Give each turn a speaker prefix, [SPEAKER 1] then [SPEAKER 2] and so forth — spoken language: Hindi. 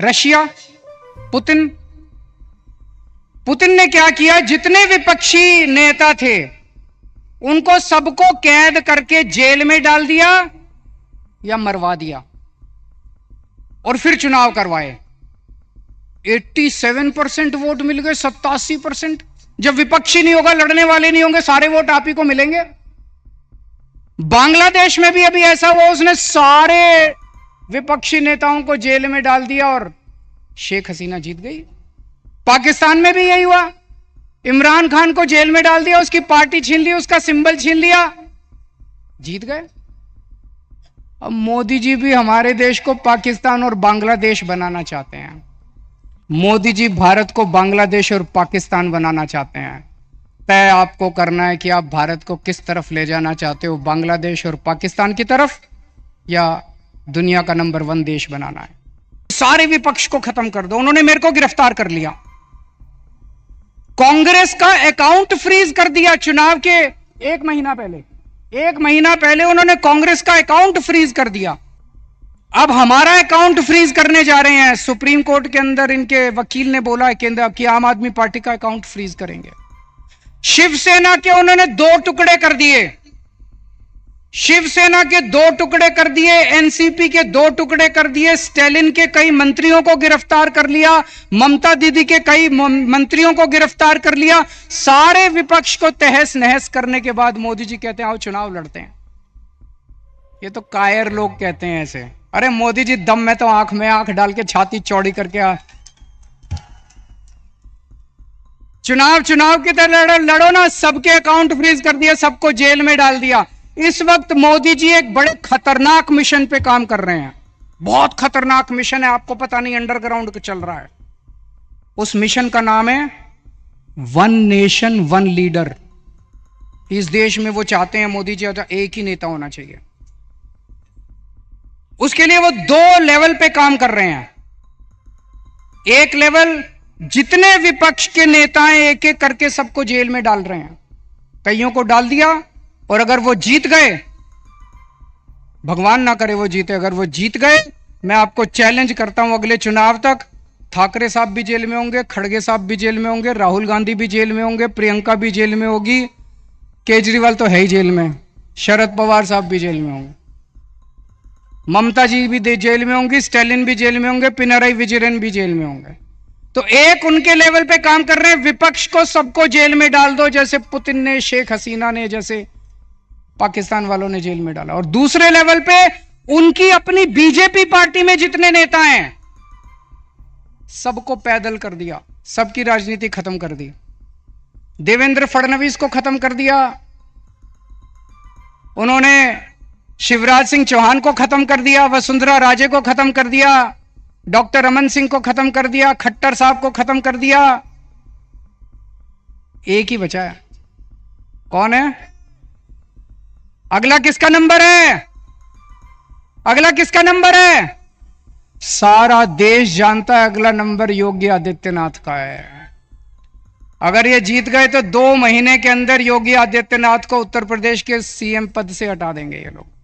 [SPEAKER 1] रशिया पुतिन पुतिन ने क्या किया जितने विपक्षी नेता थे उनको सबको कैद करके जेल में डाल दिया या मरवा दिया और फिर चुनाव करवाए 87 परसेंट वोट मिल गए सत्तासी परसेंट जब विपक्षी नहीं होगा लड़ने वाले नहीं होंगे सारे वोट आप ही को मिलेंगे बांग्लादेश में भी अभी ऐसा हुआ उसने सारे विपक्षी नेताओं को जेल में डाल दिया और शेख हसीना जीत गई पाकिस्तान में भी यही हुआ इमरान खान को जेल में डाल दिया उसकी पार्टी छीन ली उसका सिंबल छीन लिया जीत गए अब मोदी जी भी हमारे देश को पाकिस्तान और बांग्लादेश बनाना चाहते हैं मोदी जी भारत को बांग्लादेश और पाकिस्तान बनाना चाहते हैं तय आपको करना है कि आप भारत को किस तरफ ले जाना चाहते हो बांग्लादेश और पाकिस्तान की तरफ या दुनिया का नंबर वन देश बनाना है सारे विपक्ष को खत्म कर दो उन्होंने मेरे को गिरफ्तार कर लिया कांग्रेस का अकाउंट फ्रीज कर दिया चुनाव के एक महीना पहले एक महीना पहले उन्होंने कांग्रेस का अकाउंट फ्रीज कर दिया अब हमारा अकाउंट फ्रीज करने जा रहे हैं सुप्रीम कोर्ट के अंदर इनके वकील ने बोला है केंद्र कि आम आदमी पार्टी का अकाउंट फ्रीज करेंगे शिवसेना के उन्होंने दो टुकड़े कर दिए शिवसेना के दो टुकड़े कर दिए एनसीपी के दो टुकड़े कर दिए स्टेलिन के कई मंत्रियों को गिरफ्तार कर लिया ममता दीदी के कई मंत्रियों को गिरफ्तार कर लिया सारे विपक्ष को तहस नहस करने के बाद मोदी जी कहते हैं आओ चुनाव लड़ते हैं ये तो कायर लोग कहते हैं ऐसे अरे मोदी जी दम में तो आंख में आंख डाल के छाती चौड़ी करके आ चुनाव चुनाव की तरह लड़ो ना सबके अकाउंट फ्रीज कर दिया सबको जेल में डाल दिया इस वक्त मोदी जी एक बड़े खतरनाक मिशन पे काम कर रहे हैं बहुत खतरनाक मिशन है आपको पता नहीं अंडरग्राउंड चल रहा है उस मिशन का नाम है वन नेशन वन लीडर इस देश में वो चाहते हैं मोदी जी अच्छा एक ही नेता होना चाहिए उसके लिए वो दो लेवल पे काम कर रहे हैं एक लेवल जितने विपक्ष के नेता हैं एक एक करके सबको जेल में डाल रहे हैं कईयों को डाल दिया और अगर वो जीत गए भगवान ना करे वो जीते अगर वो जीत गए मैं आपको चैलेंज करता हूं अगले चुनाव तक ठाकरे साहब भी जेल में होंगे खड़गे साहब भी जेल में होंगे राहुल गांधी भी जेल में होंगे प्रियंका भी जेल में होगी केजरीवाल तो है ही जेल में शरद पवार साहब भी जेल में होंगे ममता जी भी जेल में होंगी स्टेलिन भी जेल में होंगे पिनाराई विजयन भी जेल में होंगे तो एक उनके लेवल पे काम कर रहे हैं विपक्ष को सबको जेल में डाल दो जैसे पुतिन ने शेख हसीना ने जैसे पाकिस्तान वालों ने जेल में डाला और दूसरे लेवल पे उनकी अपनी बीजेपी पार्टी में जितने नेता हैं सबको पैदल कर दिया सबकी राजनीति खत्म कर दी देवेंद्र फडणवीस को खत्म कर दिया उन्होंने शिवराज सिंह चौहान को खत्म कर दिया वसुंधरा राजे को खत्म कर दिया डॉक्टर रमन सिंह को खत्म कर दिया खट्टर साहब को खत्म कर दिया एक ही बचा है कौन है अगला किसका नंबर है अगला किसका नंबर है सारा देश जानता है अगला नंबर योगी आदित्यनाथ का है अगर ये जीत गए तो दो महीने के अंदर योगी आदित्यनाथ को उत्तर प्रदेश के सीएम पद से हटा देंगे ये लोग